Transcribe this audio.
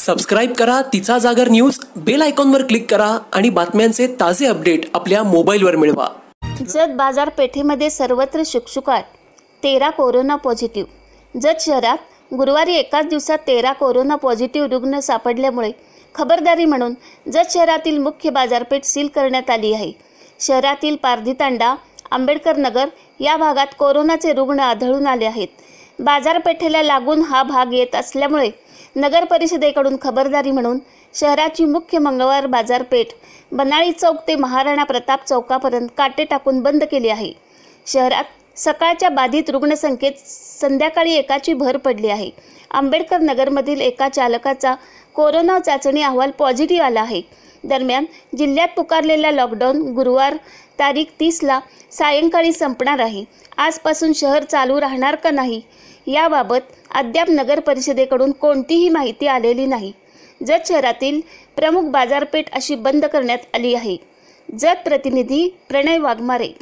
subscribe करा तिचा जागर न्यूज बेल आयकॉनवर क्लिक करा आणि बातम्यांचे ताजे अपडेट आपल्या मोबाईलवर मिळवा जत बाजारपेठेमध्ये सर्वत्र शुकशुकाट तेरा कोरोना पॉझिटिव्ह जत शहरात गुरुवारी एकाच दिवसात तेरा कोरोना पॉझिटिव्ह रुग्ण सापडल्यामुळे खबरदारी म्हणून जत शहरातील मुख्य बाजारपेठ सील करण्यात आली आहे शहरातील पारधीतांडा आंबेडकर नगर या भागात कोरोनाचे रुग्ण आढळून आले आहेत बाजारपेठेला लागून हा भाग येत असल्यामुळे नगर परिषदेकडून खबरदारी म्हणून शहराची मुख्य मंगळवार बाजारपेठ बनाळी चौक ते महाराणा प्रताप चौकापर्यंत काटे टाकून बंद केली आहे शहरात सकाळच्या बाधित रुग्णसंख्येत संध्याकाळी एकाची भर पडली आहे आंबेडकर नगरमधील एका चालकाचा कोरोना चाचणी अहवाल पॉझिटिव्ह आला आहे दरम्यान जिल्ह्यात पुकारलेला लॉकडाऊन गुरुवार तारीख तीसला सायंकाळी संपणार आहे आजपासून शहर चालू राहणार का नाही याबाबत अद्याप नगर परिषदेकडून कोणतीही माहिती आलेली नाही जत शहरातील प्रमुख बाजारपेठ अशी बंद करण्यात आली आहे जत प्रतिनिधी प्रणय वाघमारे